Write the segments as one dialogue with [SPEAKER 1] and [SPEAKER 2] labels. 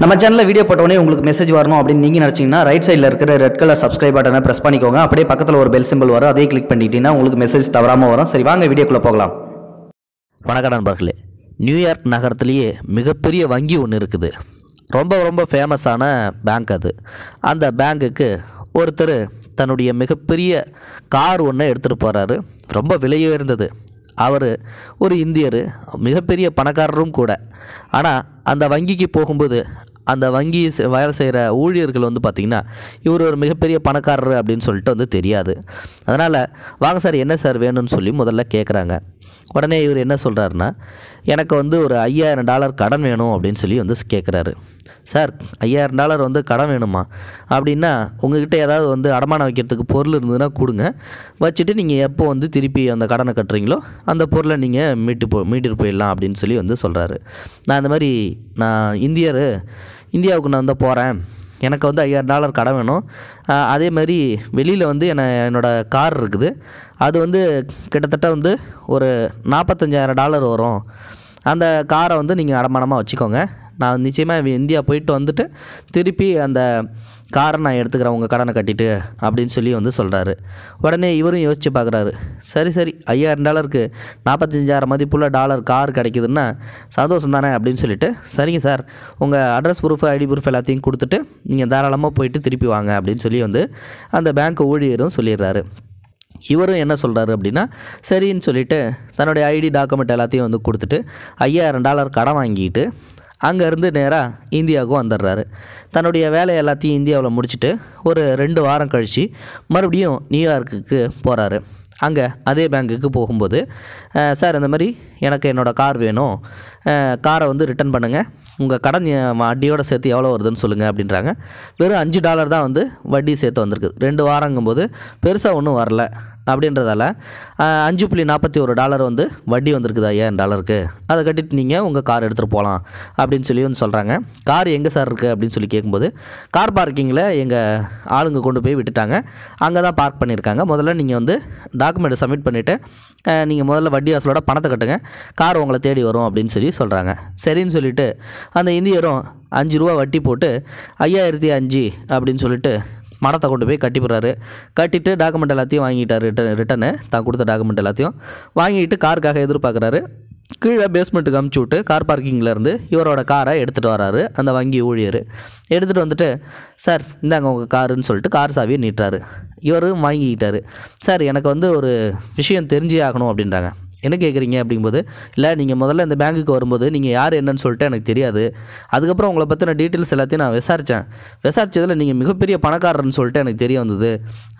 [SPEAKER 1] நம்ம சேனலில் வீடியோ போட்டோன்னே உங்களுக்கு மெசேஜ் வரணும் அப்படின்னு நீங்கள் நினச்சிங்கன்னா ரைட் சைடில் இருக்கிற ரெட் கலர் சப்ஸ்கிரைப் பட்டனை ப்ரெஸ் பண்ணிக்கோங்க அப்படியே பக்கத்தில் ஒரு பெல் சிம்பிள் வரும் அதே கிளிக் பண்ணிக்கிட்டீங்கன்னா உங்களுக்கு மெசேஜ் தவறாமல் வரும் சரி வாங்க வீடியோக்குள்ளே போகலாம் வணக்கம் நண்பர்களே நியூயார்க் நகரத்துலேயே மிகப்பெரிய வங்கி ஒன்று இருக்குது ரொம்ப ரொம்ப ஃபேமஸான பேங்க் அது அந்த பேங்க்குக்கு ஒருத்தர் தன்னுடைய மிகப்பெரிய கார் ஒன்று எடுத்துகிட்டு போகிறாரு ரொம்ப விலையுயர்ந்தது அவர் ஒரு இந்தியர் மிகப்பெரிய பணக்காரரும் கூட ஆனால் அந்த வங்கிக்கு போகும்போது அந்த வங்கி வேலை செய்கிற ஊழியர்கள் வந்து பார்த்திங்கன்னா இவர் ஒரு மிகப்பெரிய பணக்காரர் அப்படின்னு சொல்லிட்டு வந்து தெரியாது அதனால் வாங்க சார் என்ன சார் வேணும்னு சொல்லி முதல்ல கேட்குறாங்க உடனே இவர் என்ன சொல்கிறாருன்னா எனக்கு வந்து ஒரு ஐயாயிரம் டாலர் கடன் வேணும் அப்படின்னு சொல்லி வந்து கேட்குறாரு சார் ஐயாயிரம் டாலர் வந்து கடன் வேணுமா அப்படின்னா உங்ககிட்ட ஏதாவது வந்து அடமானம் வைக்கிறதுக்கு பொருள் இருந்ததுன்னா கொடுங்க வச்சுட்டு நீங்கள் எப்போ வந்து திருப்பி அந்த கடனை கட்டுறீங்களோ அந்த பொருளை நீங்கள் மீட்டு போ மீட்டுட்டு போயிடலாம் அப்படின்னு சொல்லி வந்து சொல்கிறாரு நான் இந்த மாதிரி நான் இந்தியர் இந்தியாவுக்கு நான் வந்து போகிறேன் எனக்கு வந்து ஐயாயிரம் டாலர் கடன் வேணும் அதேமாதிரி வெளியில் வந்து என்ன என்னோடய கார் இருக்குது அது வந்து கிட்டத்தட்ட வந்து ஒரு நாற்பத்தஞ்சாயிரம் டாலர் வரும் அந்த காரை வந்து நீங்கள் அடமானமாக வச்சுக்கோங்க நான் நிச்சயமாக இந்தியா போயிட்டு வந்துட்டு திருப்பி அந்த காரை நான் எடுத்துக்கிறேன் உங்கள் கடனை கட்டிட்டு அப்படின்னு சொல்லி வந்து சொல்கிறாரு உடனே இவரும் யோசித்து பார்க்குறாரு சரி சரி ஐயாயிரம் டாலருக்கு நாற்பத்தஞ்சாயிரம் மதிப்புள்ள டாலர் கார் கிடைக்குதுன்னா சந்தோஷம் தானே அப்படின்னு சொல்லிட்டு சரிங்க சார் உங்கள் அட்ரஸ் ப்ரூஃப் ஐடி ப்ரூஃப் எல்லாத்தையும் கொடுத்துட்டு நீங்கள் தாராளமாக போயிட்டு திருப்பி வாங்க அப்படின்னு சொல்லி வந்து அந்த பேங்க் ஊழியரும் சொல்லிடுறாரு இவரும் என்ன சொல்கிறாரு அப்படின்னா சரின்னு சொல்லிவிட்டு தன்னுடைய ஐடி டாக்குமெண்ட் எல்லாத்தையும் வந்து கொடுத்துட்டு ஐயாயிரம் டாலர் கடன் வாங்கிட்டு அங்கேருந்து நேராக இந்தியாவுக்கும் வந்துடுறாரு தன்னுடைய வேலை எல்லாத்தையும் இந்தியாவில் முடிச்சுட்டு ஒரு ரெண்டு வாரம் கழித்து மறுபடியும் நியூயார்க்குக்கு போகிறாரு அங்கே அதே பேங்க்குக்கு போகும்போது சார் இந்த மாதிரி எனக்கு என்னோடய கார் வேணும் காரை வந்து ரிட்டர்ன் பண்ணுங்கள் உங்கள் கடன் வட்டியோட சேர்த்து எவ்வளோ வருதுன்னு சொல்லுங்கள் அப்படின்றாங்க வெறும் அஞ்சு டாலர் தான் வந்து வட்டி சேர்த்து வந்திருக்குது ரெண்டு வாரங்கும்போது பெருசாக ஒன்றும் வரல அப்படின்றதால அஞ்சு புள்ளி நாற்பத்தி ஒரு டாலர் வந்து வட்டி வந்திருக்குது ஐயாயிரம் டாலருக்கு அதை கட்டிட்டு நீங்கள் உங்கள் கார் எடுத்துகிட்டு போகலாம் அப்படின்னு சொல்லி வந்து சொல்கிறாங்க கார் எங்கே சார் இருக்குது அப்படின்னு சொல்லி கேட்கும்போது கார் பார்க்கிங்கில் எங்கள் ஆளுங்க கொண்டு போய் விட்டுட்டாங்க அங்கே தான் பார்க் பண்ணியிருக்காங்க முதல்ல நீங்கள் வந்து டாக்குமெண்ட் சப்மிட் பண்ணிவிட்டு நீங்கள் முதல்ல வட்டி வாசலோட பணத்தை கட்டுங்க கார் உங்களை தேடி வரும் அப்படின்னு சொல்லி சொல்கிறாங்க சரின்னு சொல்லிவிட்டு அந்த இந்தியரும் அஞ்சு ரூபா வட்டி போட்டு ஐயாயிரத்தி அஞ்சு அப்படின்னு சொல்லிட்டு மடத்தை கொண்டு போய் கட்டிப்படுறாரு கட்டிட்டு டாக்குமெண்ட் எல்லாத்தையும் வாங்கிட்டார் ரிட்டன் ரிட்டனு தான் கொடுத்த டாக்குமெண்ட் எல்லாத்தையும் வாங்கிட்டு காருக்காக எதிர்பார்க்குறாரு கீழே பேஸ்மெண்ட்டுக்கு அமுச்சு விட்டு கார் பார்க்கிங்லேருந்து இவரோட காரை எடுத்துகிட்டு வராரு அந்த வங்கி ஊழியர் எடுத்துகிட்டு வந்துட்டு சார் இந்தாங்க உங்கள் காருன்னு சொல்லிட்டு கார் சாவியை நீட்டுறாரு இவரும் வாங்கிக்கிட்டார் சார் எனக்கு வந்து ஒரு விஷயம் தெரிஞ்சே ஆகணும் அப்படின்றாங்க என்ன கேட்குறீங்க அப்படிங்கும்போது இல்லை நீங்கள் முதல்ல இந்த பேங்க்குக்கு வரும்போது நீங்கள் யார் என்னன்னு சொல்லிட்டு எனக்கு தெரியாது அதுக்கப்புறம் உங்களை பற்றின டீட்டெயில்ஸ் எல்லாத்தையும் நான் விசாரித்தேன் விசாரித்ததில் நீங்கள் மிகப்பெரிய பணக்காரர்னு சொல்லிட்டு எனக்கு தெரிய வந்தது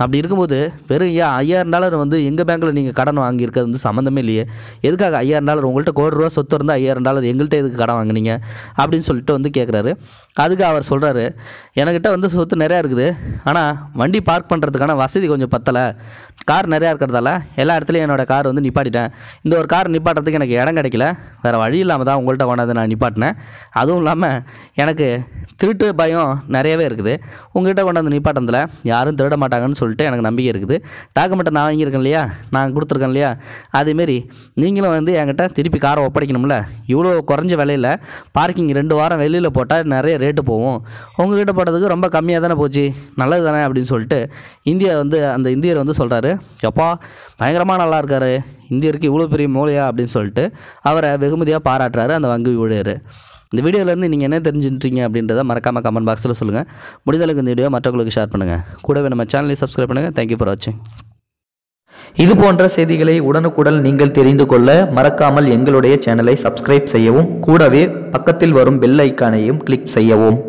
[SPEAKER 1] அப்படி இருக்கும்போது வெறும் ஏன் ஐயாயிரம் டாலர் வந்து எங்கள் பேங்க்கில் நீங்கள் கடன் வாங்கியிருக்கிறது வந்து சம்மந்தமே இல்லையே எதுக்காக ஐயாயிரம் டாலர் உங்கள்கிட்ட கோடி ரூபா சொத்து இருந்தால் ஐயாயிரம் டாலர் எங்கள்கிட்ட எதுக்கு கடன் வாங்கினீங்க அப்படின்னு சொல்லிட்டு வந்து கேட்குறாரு அதுக்கு அவர் சொல்கிறாரு எனக்கிட்ட வந்து சொத்து நிறையா இருக்குது ஆனால் வண்டி பார்க் பண்ணுறதுக்கான வசதி கொஞ்சம் பத்தலை கார் நிறையா இருக்கிறதால எல்லா இடத்துலையும் என்னோடய கார் வந்து நிப்பாட்டிட்டேன் இந்த ஒரு கார் நிப்பாட்டுறதுக்கு எனக்கு இடம் கிடைக்கல வேறு வழி இல்லாமல் தான் உங்கள்கிட்ட கொண்டாந்து நான் நிப்பாட்டினேன் அதுவும் இல்லாமல் எனக்கு திருட்டு பயம் நிறையவே இருக்குது உங்கள்கிட்ட கொண்டாந்து நிப்பாட்டத்தில் யாரும் திருட மாட்டாங்கன்னு சொல்லிட்டு எனக்கு நம்பிக்கை இருக்குது டாக்குமெண்ட்டை நான் வாங்கியிருக்கேன் இல்லையா நான் கொடுத்துருக்கேன் இல்லையா அதேமாரி நீங்களும் வந்து என்கிட்ட திருப்பி காரை ஒப்படைக்கணும்ல இவ்வளோ குறைஞ்ச விலையில் பார்க்கிங் ரெண்டு வாரம் வெளியில் போட்டால் நிறைய ரேட்டு போகும் உங்கள்கிட்ட போட்டதுக்கு ரொம்ப கம்மியாக தானே போச்சு நல்லது தானே அப்படின்னு சொல்லிட்டு இந்தியா வந்து அந்த இந்தியர் வந்து சொல்கிறாரு எப்பா பயங்கரமாக நல்லா இருக்காரு இந்தியருக்கு இவ்வளோ பெரிய மூளையா அப்படின்னு சொல்லிட்டு அவரை வெகுமதியாக பாராட்டுறாரு அந்த வங்கி ஊழியர் இந்த வீடியோலேருந்து நீங்கள் என்ன தெரிஞ்சுட்டீங்க அப்படின்றத மறக்காமல் கமெண்ட் பாக்ஸில் சொல்லுங்கள் முடிந்தளவுக்கு இந்த வீடியோ மற்றவங்களுக்கு ஷேர் பண்ணுங்கள் கூடவே நம்ம சேனலை சப்ஸ்கிரைப் பண்ணுங்கள் தேங்க்யூ ஃபார் வாட்சிங் இது போன்ற செய்திகளை உடனுக்குடன் நீங்கள் தெரிந்து கொள்ள மறக்காமல் எங்களுடைய சேனலை சப்ஸ்கிரைப் செய்யவும் கூடவே பக்கத்தில் வரும் பெல் ஐக்கானையும் கிளிக் செய்யவும்